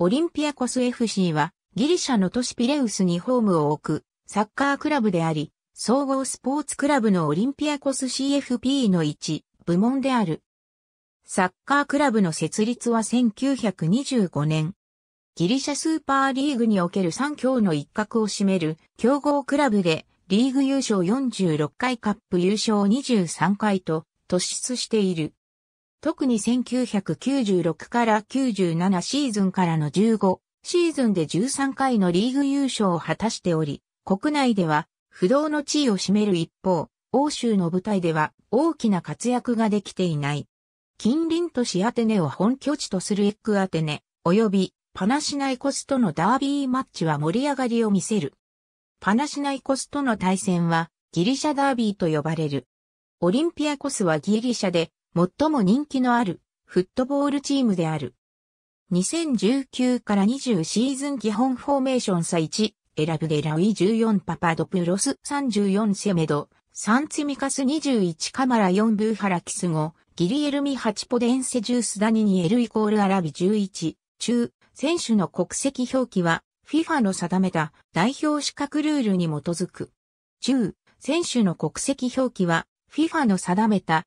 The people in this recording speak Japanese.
オリンピアコス FC はギリシャの都市ピレウスにホームを置くサッカークラブであり、総合スポーツクラブのオリンピアコス CFP の一部門である。サッカークラブの設立は1925年。ギリシャスーパーリーグにおける3強の一角を占める強豪クラブでリーグ優勝46回カップ優勝23回と突出している。特に1996から97シーズンからの15シーズンで13回のリーグ優勝を果たしており、国内では不動の地位を占める一方、欧州の舞台では大きな活躍ができていない。近隣都市アテネを本拠地とするエッグアテネ、及びパナシナイコスとのダービーマッチは盛り上がりを見せる。パナシナイコスとの対戦はギリシャダービーと呼ばれる。オリンピアコスはギリシャで最も人気のあるフットボールチームである。2019から20シーズン基本フォーメーション差1、選ぶデラウィ14パパドプロス34セメド、サンツミカス21カマラ4ブーハラキス5、ギリエルミ8ポデンセジュースダニニエルイコールアラビ11、中、選手の国籍表記は FIFA の定めた代表資格ルールに基づく。中、選手の国籍表記は FIFA の定めた